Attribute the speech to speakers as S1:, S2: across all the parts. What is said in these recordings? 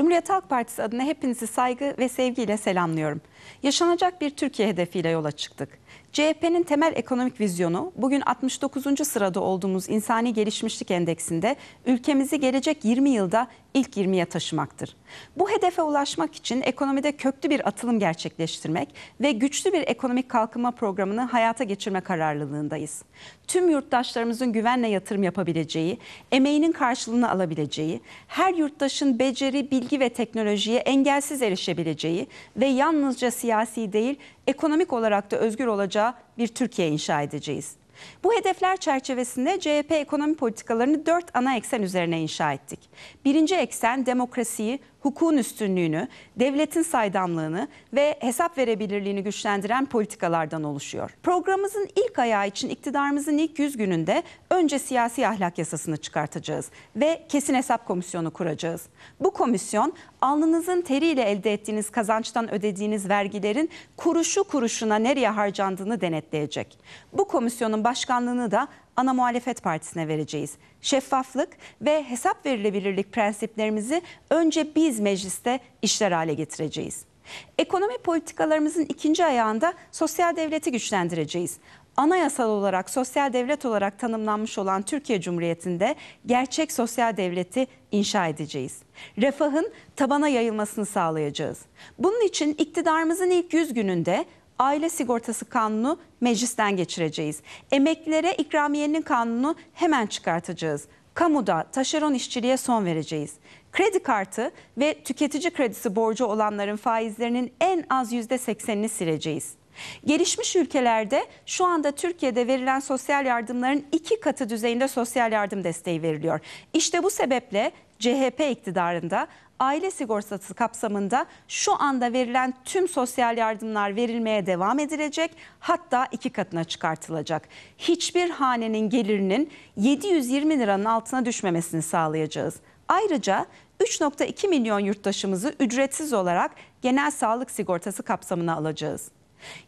S1: Cumhuriyet Halk Partisi adına hepinizi saygı ve sevgiyle selamlıyorum. Yaşanacak bir Türkiye hedefiyle yola çıktık. CHP'nin temel ekonomik vizyonu bugün 69. sırada olduğumuz insani gelişmişlik endeksinde ülkemizi gelecek 20 yılda ilk 20'ye taşımaktır. Bu hedefe ulaşmak için ekonomide köklü bir atılım gerçekleştirmek ve güçlü bir ekonomik kalkınma programını hayata geçirme kararlılığındayız. Tüm yurttaşlarımızın güvenle yatırım yapabileceği, emeğinin karşılığını alabileceği, her yurttaşın beceri, bilgi ve teknolojiye engelsiz erişebileceği ve yalnızca siyasi değil ekonomik olarak da özgür olacağı kalkınca bir Türkiye inşa edeceğiz. Bu hedefler çerçevesinde CHP ekonomi politikalarını dört ana eksen üzerine inşa ettik. Birinci eksen demokrasiyi, hukukun üstünlüğünü, devletin saydamlığını ve hesap verebilirliğini güçlendiren politikalardan oluşuyor. Programımızın ilk ayağı için iktidarımızın ilk 100 gününde önce siyasi ahlak yasasını çıkartacağız ve kesin hesap komisyonu kuracağız. Bu komisyon alnınızın teriyle elde ettiğiniz kazançtan ödediğiniz vergilerin kuruşu kuruşuna nereye harcandığını denetleyecek. Bu komisyonun başkanlığını da ana muhalefet partisine vereceğiz. Şeffaflık ve hesap verilebilirlik prensiplerimizi önce biz mecliste işler hale getireceğiz. Ekonomi politikalarımızın ikinci ayağında sosyal devleti güçlendireceğiz anayasal olarak sosyal devlet olarak tanımlanmış olan Türkiye Cumhuriyeti'nde gerçek sosyal devleti inşa edeceğiz. Refahın tabana yayılmasını sağlayacağız. Bunun için iktidarımızın ilk 100 gününde aile sigortası kanunu meclisten geçireceğiz. Emeklilere ikramiyenin kanunu hemen çıkartacağız. Kamuda taşeron işçiliğe son vereceğiz. Kredi kartı ve tüketici kredisi borcu olanların faizlerinin en az %80'ini sileceğiz. Gelişmiş ülkelerde şu anda Türkiye'de verilen sosyal yardımların iki katı düzeyinde sosyal yardım desteği veriliyor. İşte bu sebeple CHP iktidarında aile sigortası kapsamında şu anda verilen tüm sosyal yardımlar verilmeye devam edilecek hatta iki katına çıkartılacak. Hiçbir hanenin gelirinin 720 liranın altına düşmemesini sağlayacağız. Ayrıca 3.2 milyon yurttaşımızı ücretsiz olarak genel sağlık sigortası kapsamına alacağız.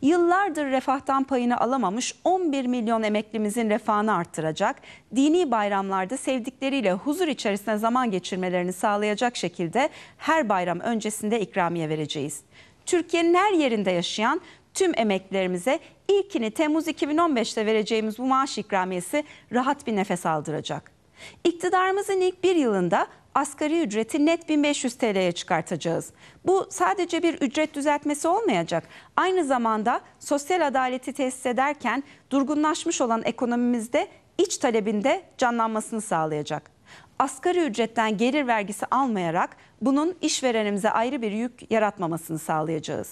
S1: Yıllardır refahtan payını alamamış 11 milyon emeklimizin refahını arttıracak, dini bayramlarda sevdikleriyle huzur içerisinde zaman geçirmelerini sağlayacak şekilde her bayram öncesinde ikramiye vereceğiz. Türkiye'nin her yerinde yaşayan tüm emeklilerimize ilkini Temmuz 2015'te vereceğimiz bu maaş ikramiyesi rahat bir nefes aldıracak. İktidarımızın ilk bir yılında asgari ücreti net 1500 TL'ye çıkartacağız. Bu sadece bir ücret düzeltmesi olmayacak. Aynı zamanda sosyal adaleti tesis ederken durgunlaşmış olan ekonomimizde iç talebinde canlanmasını sağlayacak. Asgari ücretten gelir vergisi almayarak bunun işverenimize ayrı bir yük yaratmamasını sağlayacağız.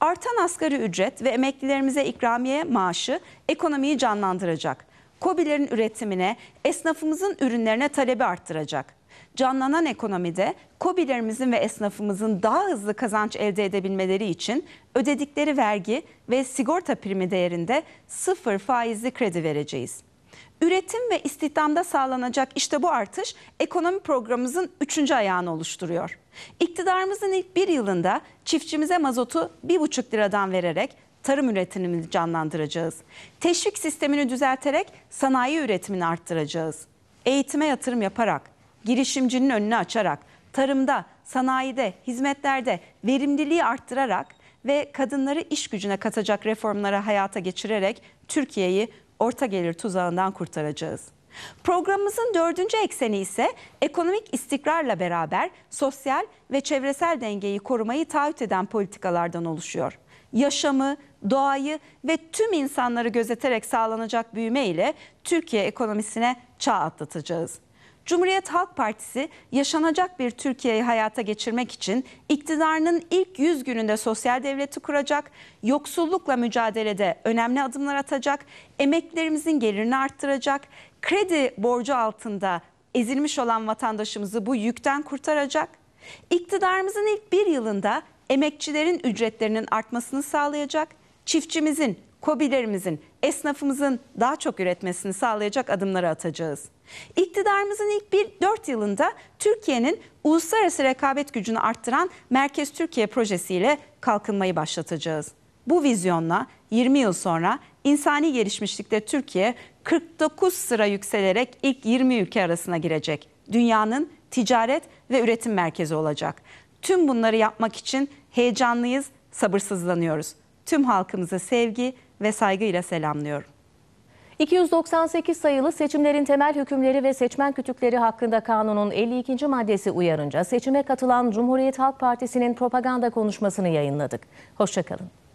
S1: Artan asgari ücret ve emeklilerimize ikramiye maaşı ekonomiyi canlandıracak. KOBİ'lerin üretimine, esnafımızın ürünlerine talebi arttıracak. Canlanan ekonomide KOBİ'lerimizin ve esnafımızın daha hızlı kazanç elde edebilmeleri için ödedikleri vergi ve sigorta primi değerinde sıfır faizli kredi vereceğiz. Üretim ve istihdamda sağlanacak işte bu artış ekonomi programımızın üçüncü ayağını oluşturuyor. İktidarımızın ilk bir yılında çiftçimize mazotu 1,5 liradan vererek tarım üretimini canlandıracağız. Teşvik sistemini düzelterek sanayi üretimini arttıracağız. Eğitime yatırım yaparak, girişimcinin önünü açarak, tarımda, sanayide, hizmetlerde verimliliği arttırarak ve kadınları iş gücüne katacak reformlara hayata geçirerek Türkiye'yi orta gelir tuzağından kurtaracağız. Programımızın dördüncü ekseni ise ekonomik istikrarla beraber sosyal ve çevresel dengeyi korumayı taahhüt eden politikalardan oluşuyor. Yaşamı, doğayı ve tüm insanları gözeterek sağlanacak büyüme ile Türkiye ekonomisine çağ atlatacağız. Cumhuriyet Halk Partisi yaşanacak bir Türkiye'yi hayata geçirmek için iktidarının ilk 100 gününde sosyal devleti kuracak, yoksullukla mücadelede önemli adımlar atacak, emeklerimizin gelirini arttıracak, kredi borcu altında ezilmiş olan vatandaşımızı bu yükten kurtaracak, iktidarımızın ilk bir yılında emekçilerin ücretlerinin artmasını sağlayacak, çiftçimizin, kobilerimizin, esnafımızın daha çok üretmesini sağlayacak adımları atacağız. İktidarımızın ilk bir dört yılında Türkiye'nin uluslararası rekabet gücünü arttıran Merkez Türkiye projesiyle kalkınmayı başlatacağız. Bu vizyonla 20 yıl sonra insani gelişmişlikte Türkiye 49 sıra yükselerek ilk 20 ülke arasına girecek. Dünyanın ticaret ve üretim merkezi olacak. Tüm bunları yapmak için heyecanlıyız, sabırsızlanıyoruz tüm halkımızı sevgi ve saygıyla selamlıyorum. 298 sayılı seçimlerin temel hükümleri ve seçmen kütükleri hakkında kanunun 52. maddesi uyarınca seçime katılan Cumhuriyet Halk Partisi'nin propaganda konuşmasını yayınladık. Hoşçakalın.